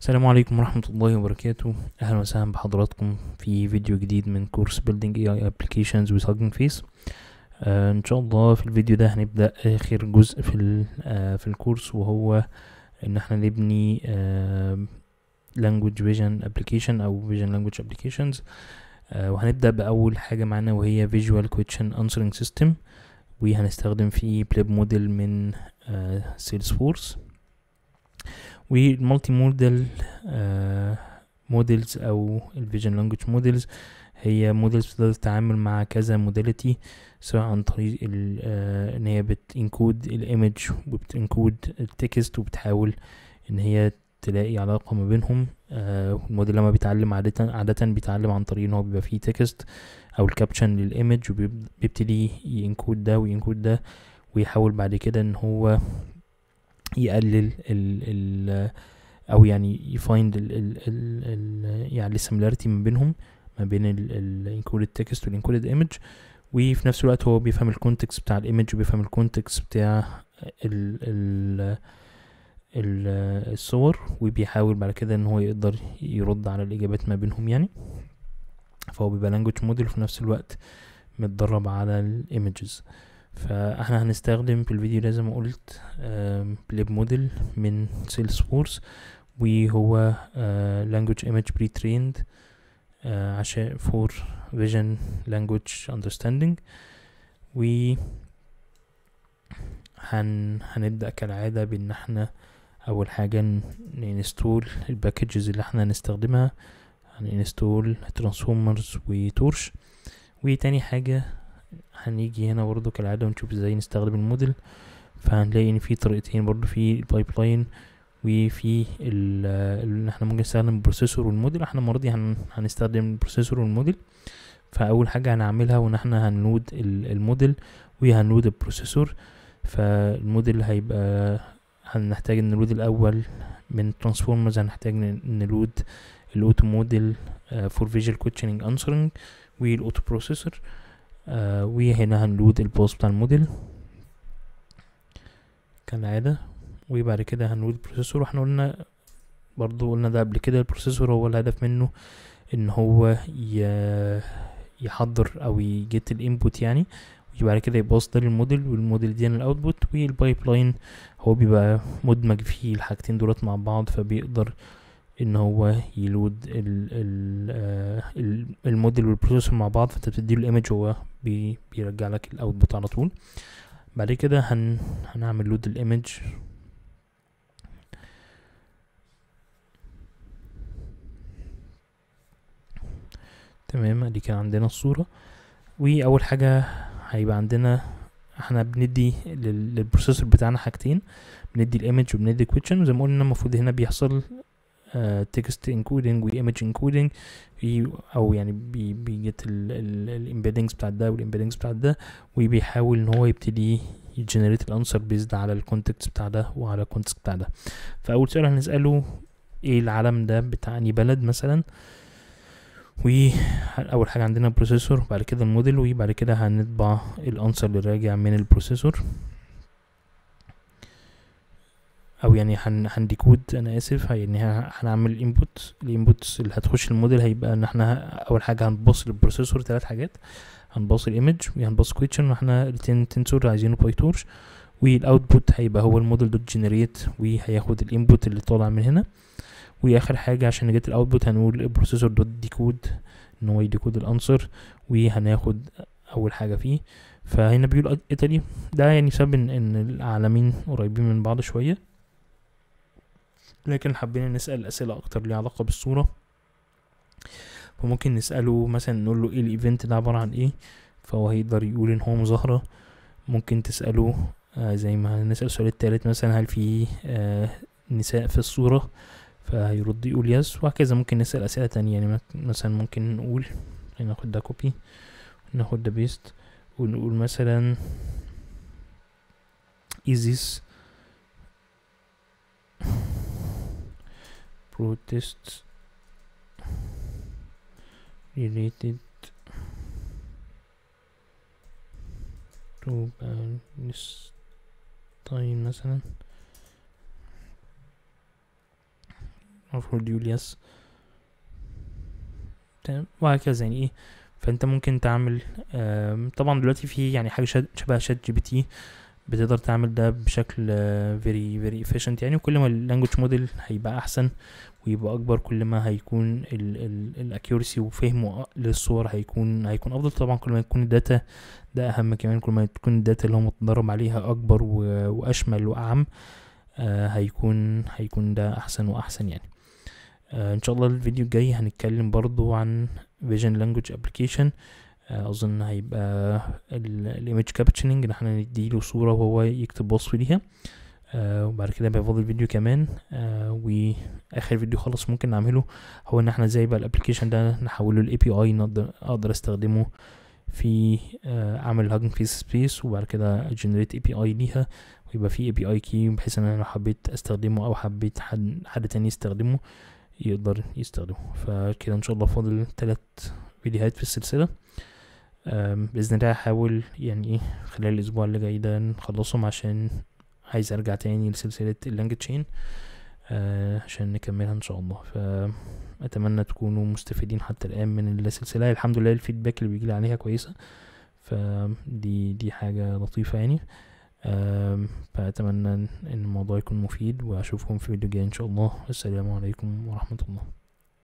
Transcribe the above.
السلام عليكم ورحمة الله وبركاته أهلا وسهلا بحضراتكم في فيديو جديد من كورس بيلدينج اي اي ابلكيشنز with Hugging Face آه ان شاء الله في الفيديو ده هنبدأ آخر جزء في, آه في الكورس وهو ان احنا نبني آه language vision application او vision language applications آه وهنبدأ بأول حاجة معانا وهي visual question answering system وهنستخدم فيه بليب موديل من آه سيلز فورس والمالتي موديل موديلز او الفيجن لانجوج موديلز هي موديلز بتقدر تتعامل مع كذا موديلتي سواء عن طريق آه، ان هي بتنكود الايمج وبتنكود التكست وبتحاول ان هي تلاقي علاقة ما بينهم آه الموديل لما بيتعلم عادة عادة بيتعلم عن طريق ان هو بيبقى فيه تكست او الكابشن للايمج وبيبتدي ينكود ده وينكود ده ويحاول بعد كده ان هو يقلل ال ال او يعني يفايند ال ال ال يعني السيميلاريتي ما بينهم ما بين ال ال encoded text وال encoded image وفي نفس الوقت هو بيفهم الكونتكست بتاع الايمج وبيفهم الكونتكست بتاع ال ال الصور وبيحاول بعد كده ان هو يقدر يرد على الاجابات ما بينهم يعني فهو بيبقى لانجوج موديل في نفس الوقت متدرب على الايمجز فاحنا هنستخدم في الفيديو لازم قلت بليب موديل من سيلز فورس وهو لانجوج ايمج بري تريند عشان فور فيجن لانجوج اندرستاندينج و هن هنبدأ كالعادة بإن احنا أول حاجة ننستول الباكجز اللي احنا هنستخدمها هننستول ترانسفورمرز وتورش وتاني حاجة هنيجي هنا برضو كالعادة ونشوف ازاي نستخدم الموديل فهنلاقي ان في طريقتين برضو في البايب لاين وفي ان احنا ممكن نستخدم البروسيسور والموديل احنا المرة دي هن هنستخدم البروسيسور والموديل فاول حاجة هنعملها وان احنا هنلود الموديل وهنلود البروسيسور فالموديل هيبقى هنحتاج نلود الاول من ترانسفورمرز هنحتاج نلود الاوتو موديل فور فيجوال كوتشنج انسرنج والاوتو بروسيسور آه وهنا هنلود البوست بتاع الموديل كالعادة وبعد كده هنلود البروسيسور واحنا قلنا برضو قلنا ده قبل كده البروسيسور هو الهدف منه ان هو يحضر او يجيت الانبوت يعني وبعد كده يبوص ده للموديل والموديل دي الاوتبوت والبايب لاين هو بيبقى مدمج فيه الحاجتين دولت مع بعض فبيقدر ان هو يلود ال آه ال الموديل والبروسيسور مع بعض فانت بتديله الايمج هو بي بيرجع لك الاوتبوت على طول بعد كده هن هنعمل لود الايمج تمام ادي كان عندنا الصورة واول حاجة هيبقى عندنا احنا بندي للبروسيسور بتاعنا حاجتين بندي الايمج وبندي كويتشن زي ما قلنا المفروض هنا بيحصل تكست انكودنج وايمج انكودنج او يعني بي بيجت الامبيدنجز بتاعت ده والامبيدنجز بتاعت ده وبيحاول ان هو يبتدي يجنريت الانسر بيزد على الكونتكست بتاع ده وعلى الكونتكست بتاع ده فاول سؤال هنساله ايه العالم ده بتاع اني بلد مثلا اول حاجه عندنا بروسيسور بعد كده الموديل وبعد كده هنطبع الانسر اللي راجع من البروسيسور او يعني هنديكود انا اسف يعني هنعمل انبوت الانبوت اللي هتخش الموديل هيبقى ان احنا اول حاجه هنبص للبروسيسور ثلاث حاجات هنبص الايمج وهنبص كويتشن واحنا التين تنسور عايزينه تورش والاوتبوت هيبقى هو الموديل دوت جنريت وهياخد الانبوت اللي طالع من هنا واخر حاجه عشان نجيت الاوتبوت هنقول البروسيسور دوت ديكود ان هو يديكود الانسر وهناخد اول حاجه فيه فهنا بيقول ايطالي ده يعني سبب ان العالمين قريبين من بعض شويه لكن حبينا نسأل أسئلة أكتر ليها علاقة بالصورة فممكن نسأله مثلا نقول له ايه الايفنت ده عبارة عن ايه فهو هيقدر يقول ان هو مظاهرة ممكن تسأله آه زي ما نسأل السؤال التالت مثلا هل في آه نساء في الصورة فهيرد يقول يس وهكذا ممكن نسأل أسئلة تانية يعني مثلا ممكن نقول ناخد ده كوبي ناخد ده بيست ونقول مثلا is this test related to Palestine مثلا المفروض يوليوس تمام وهكذا يعني ايه فانت ممكن تعمل طبعا دلوقتي في يعني حاجه شبه شات جي بي تي بتقدر تعمل ده بشكل فيري آه، فيري efficient يعني وكل ما اللانجوج موديل هيبقى احسن ويبقى اكبر كل ما هيكون الاكيورسي وفهمه للصور هيكون هيكون افضل طبعا كل ما يكون الداتا ده اهم كمان كل ما تكون الداتا اللي هو متدرب عليها اكبر واشمل واعم آه، هيكون هيكون ده احسن واحسن يعني آه، ان شاء الله الفيديو الجاي هنتكلم برضو عن فيجن لانجوج ابلكيشن آه، اظن هيبقى الايمج كابتشننج ان احنا نديله صوره وهو يكتب وصف ليها آه، وبعد كده بقى فاضل فيديو كمان آه، واخر فيديو خالص ممكن نعمله هو ان احنا ازاي بقى الابلكيشن ده نحوله الاي بي اي اقدر استخدمه في اعمل هاجن في سبيس وبعد كده جنريت اي بي اي ليها ويبقى في اي بي اي كي بحيث ان انا لو حبيت استخدمه او حبيت حد حد تاني يستخدمه يقدر يستخدمه فكده ان شاء الله فاضل تلات فيديوهات في السلسله باذن الله هحاول يعني إيه خلال الاسبوع اللي جاي ده نخلصهم عشان عايز ارجع تاني لسلسله اللانج تشين آه، عشان نكملها ان شاء الله فاتمنى تكونوا مستفيدين حتى الان من السلسله الحمد لله الفيدباك اللي بيجيلي عليها كويسه فدي دي حاجه لطيفه يعني فاتمنى ان الموضوع يكون مفيد واشوفكم في فيديو جاي ان شاء الله السلام عليكم ورحمه الله